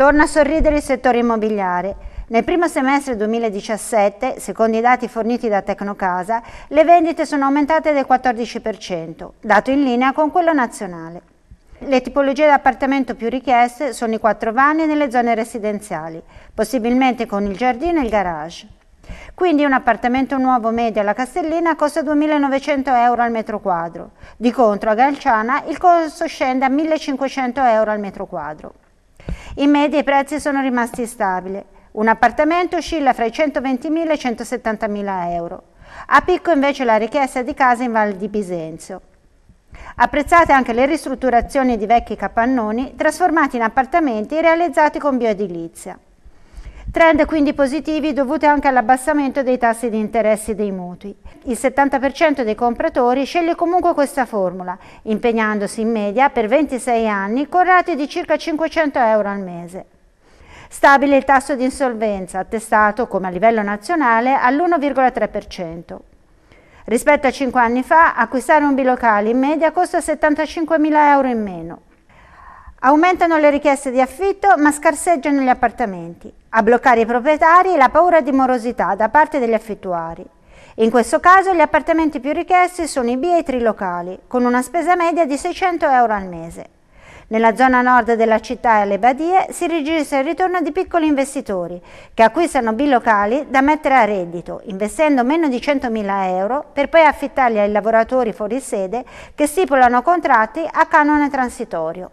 Torna a sorridere il settore immobiliare. Nel primo semestre 2017, secondo i dati forniti da Tecnocasa, le vendite sono aumentate del 14%, dato in linea con quello nazionale. Le tipologie di appartamento più richieste sono i quattro vani nelle zone residenziali, possibilmente con il giardino e il garage. Quindi un appartamento nuovo medio alla Castellina costa 2.900 euro al metro quadro. Di contro a Galciana il costo scende a 1.500 euro al metro quadro. In media i prezzi sono rimasti stabili. Un appartamento oscilla fra i 120.000 e i 170.000 euro. A picco invece la richiesta di case in Val di Bisenzio. Apprezzate anche le ristrutturazioni di vecchi capannoni trasformati in appartamenti realizzati con bioedilizia. Trend quindi positivi dovuti anche all'abbassamento dei tassi di interesse dei mutui. Il 70% dei compratori sceglie comunque questa formula, impegnandosi in media per 26 anni con rate di circa 500 euro al mese. Stabile il tasso di insolvenza, attestato come a livello nazionale all'1,3%. Rispetto a 5 anni fa, acquistare un bilocale in media costa 75.000 euro in meno. Aumentano le richieste di affitto ma scarseggiano gli appartamenti. A bloccare i proprietari è la paura di morosità da parte degli affittuari. In questo caso gli appartamenti più richiesti sono i bi e i trilocali, con una spesa media di 600 euro al mese. Nella zona nord della città e alle badie si registra il ritorno di piccoli investitori che acquistano bilocali da mettere a reddito, investendo meno di 100.000 euro per poi affittarli ai lavoratori fuori sede che stipulano contratti a canone transitorio.